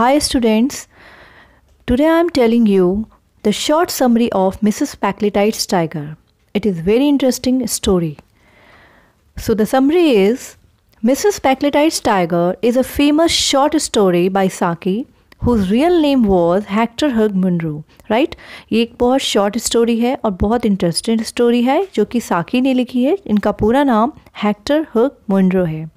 Hi students, today I am telling you the short summary of Mrs. Packletide's tiger. It is very interesting story. So the summary is Mrs. Packletide's tiger is a famous short story by Saki whose real name was Hector Hug Munro, right? ये एक बहुत short story है और बहुत interesting story है जो कि साकी ने लिखी है इनका पूरा नाम Hector हग Munro है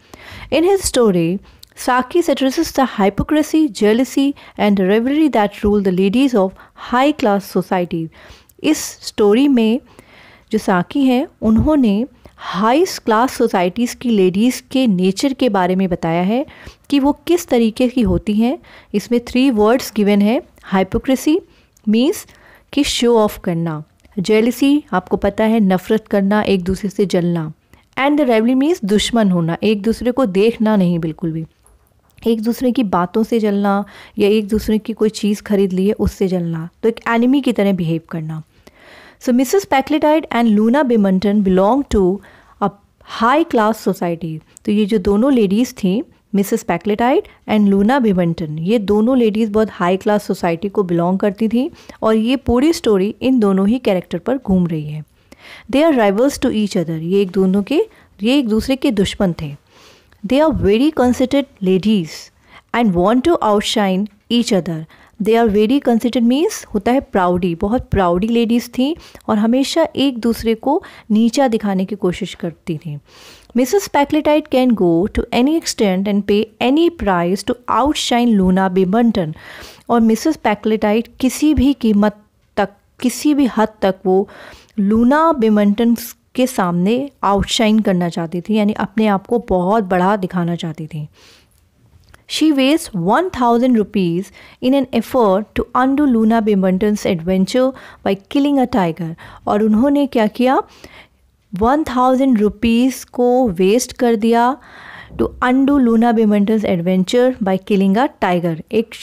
In his story. Sakis addresses the hypocrisy, jealousy, and rivalry that rule the ladies of high class society. इस स्टोरी में जो साकी हैं उन्होंने हाई क्लास सोसाइटीज़ की लेडीज़ के नेचर के बारे में बताया है कि वो किस तरीके की होती हैं इसमें थ्री वर्ड्स गिवन है हाइपोक्रेसी मीन्स कि शो ऑफ करना जेलिसी आपको पता है नफ़रत करना एक दूसरे से जलना एंड रेवली मीन्स दुश्मन होना एक दूसरे को देखना नहीं बिल्कुल भी एक दूसरे की बातों से जलना या एक दूसरे की कोई चीज़ खरीद ली है उससे जलना तो एक एनिमी की तरह बिहेव करना so Mrs Packletide and Loona Bimberton belong to a high class society तो ये जो दोनों लेडीज़ थी Mrs Packletide and Loona Bimberton ये दोनों लेडीज़ बहुत हाई क्लास सोसाइटी को बिलोंग करती थी और ये पूरी स्टोरी इन दोनों ही कैरेक्टर पर घूम रही है they are rivals to each other ये एक दोनों के ये एक दूसरे के दुश्मन थे They are very considered ladies and want to outshine each other. They are very considered means होता है प्राउडी बहुत प्राउडी लेडीज़ थी और हमेशा एक दूसरे को नीचा दिखाने की कोशिश करती थी Mrs Packletide can go to any extent and pay any price to outshine Loona Bimberton और मिसेस पैकलेटाइट किसी भी कीमत तक किसी भी हद तक वो लूना बेमंटन के सामने आउटशाइन करना चाहती थी यानी अपने आप को बहुत बड़ा दिखाना चाहती थी she waste one thousand rupees in an effort to undo Loona Bimbanton's adventure by killing a tiger और उन्होंने क्या किया वन थाउजेंड रुपीज़ को वेस्ट कर दिया to undo Loona Bimberton's adventure by killing a tiger एक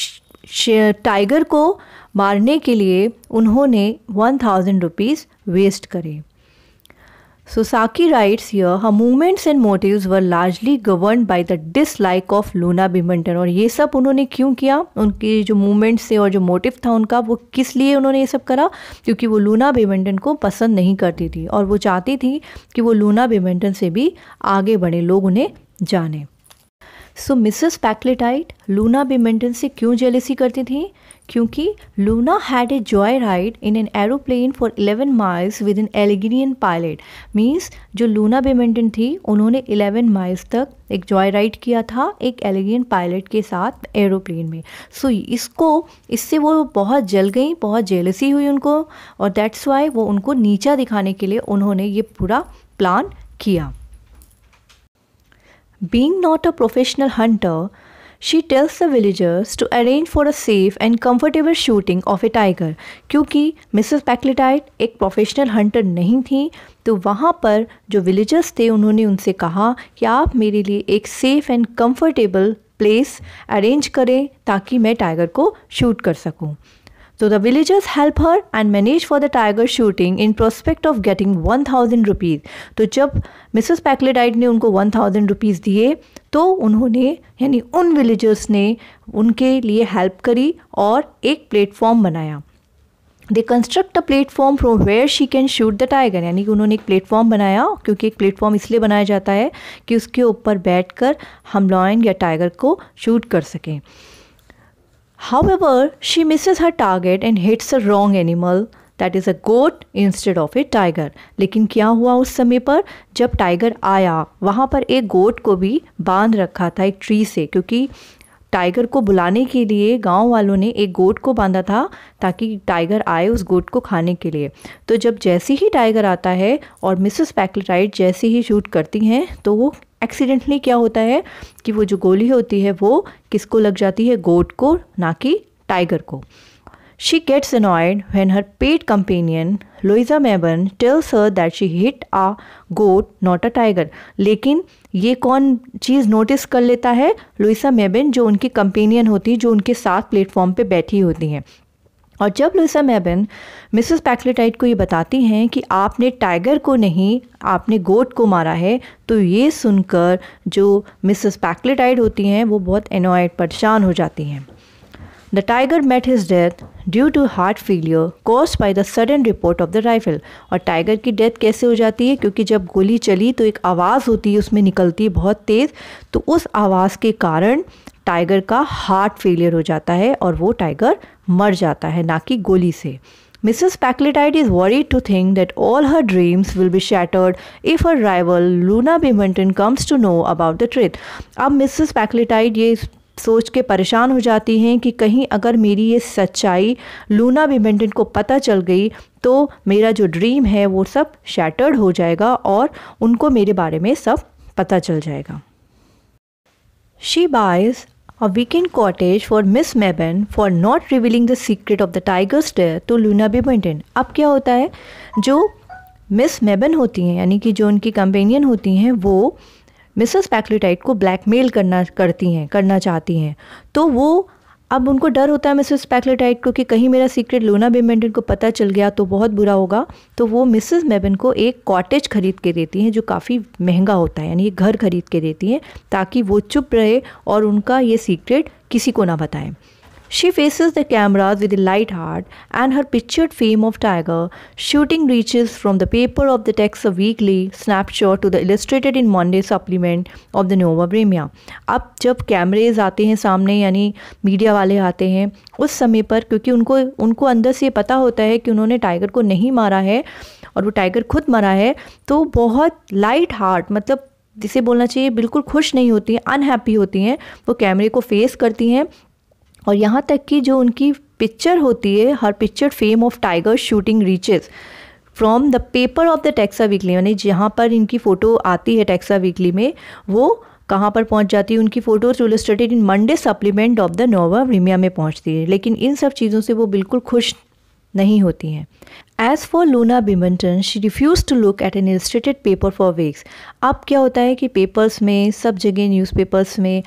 टाइगर को मारने के लिए उन्होंने वन थाउजेंड रुपीज़ वेस्ट करी So Saki writes here, her movements and motives were largely governed by the dislike of Luna Bimington. और ये सब उन्होंने क्यों किया उनके जो मूवमेंट्स थे और जो मोटिव था उनका वो किस लिए उन्होंने ये सब करा क्योंकि वो लूना बेमेंटन को पसंद नहीं करती थी और वो चाहती थी कि वो लूना बेमेंटन से भी आगे बढ़े लोग उन्हें जाने सो मिसेस पैकलेटाइट लूना बेमेंटन से क्यों जेलेसी करती थी क्योंकि Loona had a joy ride in an aeroplane for 11 miles with an Algerian pilot means जो लूना बेमेंटन थी उन्होंने 11 माइल्स तक एक जॉय राइड किया था एक एलिगियन पायलट के साथ एरोप्लेन में सो so, इसको इससे वो बहुत जल गई बहुत जेलसी हुई उनको और दैट्स वाई वो उनको नीचा दिखाने के लिए उन्होंने ये पूरा प्लान किया being not a professional hunter she tells the villagers to arrange for a safe and comfortable shooting of a tiger क्योंकि मिसेस पैकलेटाइट एक प्रोफेशनल हंटर नहीं थी तो वहाँ पर जो विलेजर्स थे उन्होंने उनसे कहा कि आप मेरे लिए एक safe and comfortable place arrange करें ताकि मैं टाइगर को शूट कर सकूँ तो the villagers help her and manage for the tiger shooting in prospect of getting one thousand rupees तो जब मिसेस पैकलेडाइट ने उनको वन थाउजेंड रुपीज़ दिए तो उन्होंने यानी उन विलेजर्स ने उनके लिए हेल्प करी और एक प्लेटफॉर्म बनाया they construct a platform from where she can shoot the tiger यानी कि उन्होंने एक प्लेटफॉर्म बनाया क्योंकि एक प्लेटफॉर्म इसलिए बनाया जाता है कि उसके ऊपर बैठ कर हम लॉयन या टाइगर को शूट कर सकें however she misses her target and hits a wrong animal that is a goat instead of a tiger लेकिन क्या हुआ उस समय पर जब टाइगर आया वहाँ पर एक गोट को भी बांध रखा था एक ट्री से क्योंकि टाइगर को बुलाने के लिए गांव वालों ने एक गोट को बांधा था ताकि टाइगर आए उस गोट को खाने के लिए तो जब जैसे ही टाइगर आता है और मिसेस पैकलराइट जैसे ही शूट करती हैं तो वो एक्सीडेंटली क्या होता है कि वो जो गोली होती है वो किसको लग जाती है गोट को ना कि टाइगर को She gets annoyed when her paid companion Louisa Mayburn tells her that she hit a goat not a tiger. लेकिन ये कौन चीज़ नोटिस कर लेता है लुइसा मेबन जो उनकी कंपेनियन होती है जो उनके साथ प्लेटफॉर्म पे बैठी होती हैं और जब लुइसा मेबन मिसेस पैकलेटाइट को ये बताती हैं कि आपने टाइगर को नहीं आपने गोट को मारा है तो ये सुनकर जो मिसेस पैकलेटाइट होती हैं वो बहुत एनोइड परेशान हो जाती हैं The tiger met his death due to heart failure caused by the sudden report of the rifle. और tiger की death कैसे हो जाती है क्योंकि जब गोली चली तो एक आवाज़ होती है उसमें निकलती है बहुत तेज़ तो उस आवाज़ के कारण tiger का heart failure हो जाता है और वो tiger मर जाता है ना कि गोली से Mrs. Packletide is worried to think that all her dreams will be shattered if her rival Luna Bimenton comes to know about the truth. अब Mrs. Packletide ये सोच के परेशान हो जाती हैं कि कहीं अगर मेरी ये सच्चाई लूना विमेंटन को पता चल गई तो मेरा जो ड्रीम है वो सब शैटर्ड हो जाएगा और उनको मेरे बारे में सब पता चल जाएगा she buys a weekend cottage for Miss Mebbin for not revealing the secret of the tiger's death to Loona Bibinton. अब क्या होता है जो मिस मेबन होती हैं यानी कि जो उनकी कंपेनियन होती हैं वो मिसेस पैक्लिटाइट को ब्लैकमेल करना करती हैं करना चाहती हैं तो वो अब उनको डर होता है मिसेस पैक्लेटाइट को कि कहीं मेरा सीक्रेट लोना बेमेंटन को पता चल गया तो बहुत बुरा होगा तो वो मिसेस मेबन को एक कॉटेज खरीद के देती हैं जो काफ़ी महंगा होता है यानी ये घर खरीद के देती हैं ताकि वो चुप रहे और उनका ये सीक्रेट किसी को ना बताएं She faces the cameras with a light heart and her pictured fame of Tiger shooting reaches from the paper of the Texas Weekly snapshot to the illustrated in Monday supplement of the Nova Bremia. अब जब कैमरेज आते हैं सामने यानी media वाले आते हैं उस समय पर क्योंकि उनको उनको अंदर से पता होता है कि उन्होंने टाइगर को नहीं मारा है और वो टाइगर खुद मरा है तो बहुत लाइट हार्ट मतलब जिसे बोलना चाहिए बिल्कुल खुश नहीं होती अनहैप्पी होती हैं वो कैमरे को फेस करती हैं और यहाँ तक कि जो उनकी पिक्चर होती है her picture fame of tiger shooting reaches from the paper of the Texas Weekly यानी जहाँ पर इनकी फ़ोटो आती है टैक्सा वीकली में वो कहाँ पर पहुँच जाती है उनकी photos illustrated in Monday supplement of the Novoe Vremya में पहुँचती है लेकिन इन सब चीज़ों से वो बिल्कुल खुश नहीं होती हैं as for Loona Bimberton she refuses to look at an illustrated paper for weeks अब क्या होता है कि पेपर्स में सब जगह न्यूज़पेपर्स में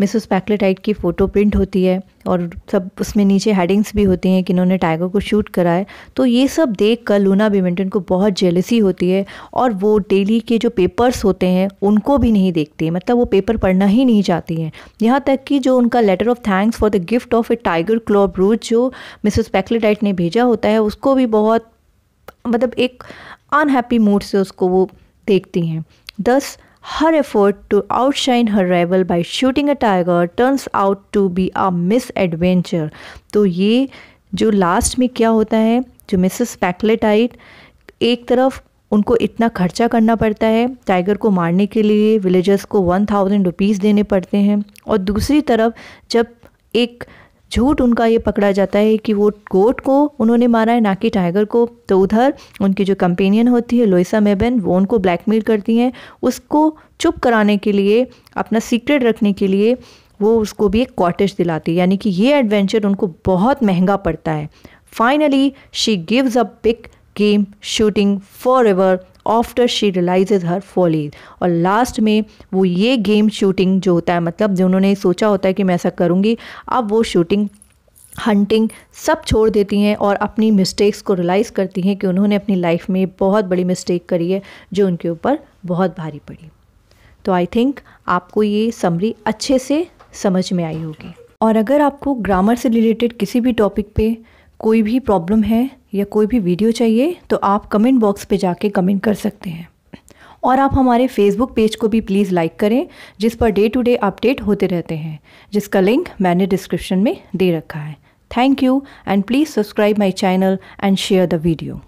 मिसेस पैकलेटाइट की फ़ोटो प्रिंट होती है और सब उसमें नीचे हेडिंग्स भी होती हैं कि इन्होंने टाइगर को शूट करा है तो ये सब देख कर लूना बिमेंटन को बहुत जेलसी होती है और वो डेली के जो पेपर्स होते हैं उनको भी नहीं देखती मतलब वो पेपर पढ़ना ही नहीं चाहती हैं यहाँ तक कि जो उनका letter of thanks for the gift of a tiger claw brooch जो मिसेस पैकलेटाइट ने भेजा होता है उसको भी बहुत मतलब एक अनहैप्पी मूड से उसको वो देखती हैं thus her effort to outshine her rival by shooting a tiger turns out to be a misadventure तो ये जो लास्ट में क्या होता है जो मिसेस पैकलेटाइट एक तरफ उनको इतना खर्चा करना पड़ता है टाइगर को मारने के लिए विलेजर्स को वन थाउजेंड रुपीज़ देने पड़ते हैं और दूसरी तरफ जब एक झूठ उनका ये पकड़ा जाता है कि वो गोट को उन्होंने मारा है ना कि टाइगर को तो उधर उनकी जो कंपेनियन होती है लोइसा मेबेन वो उनको ब्लैकमेल करती हैं उसको चुप कराने के लिए अपना सीक्रेट रखने के लिए वो उसको भी एक कॉटेज दिलाती है यानी कि ये एडवेंचर उनको बहुत महंगा पड़ता है finally she gives a big game shooting for ever after she realizes her follies और लास्ट में वो ये गेम शूटिंग जो होता है मतलब जो उन्होंने सोचा होता है कि मैं ऐसा करूँगी अब वो शूटिंग हंटिंग सब छोड़ देती हैं और अपनी मिस्टेक्स को रियलाइज़ करती हैं कि उन्होंने अपनी लाइफ में बहुत बड़ी मिस्टेक करी है जो उनके ऊपर बहुत भारी पड़ी तो आई थिंक आपको ये समरी अच्छे से समझ में आई होगी और अगर आपको ग्रामर से रिलेटेड किसी भी टॉपिक पे कोई भी प्रॉब्लम है या कोई भी वीडियो चाहिए तो आप कमेंट बॉक्स पे जाके कमेंट कर सकते हैं और आप हमारे फेसबुक पेज को भी प्लीज़ लाइक करें जिस per day to day update होते रहते हैं जिसका लिंक मैंने डिस्क्रिप्शन में दे रखा है thank you and please subscribe my channel and share the video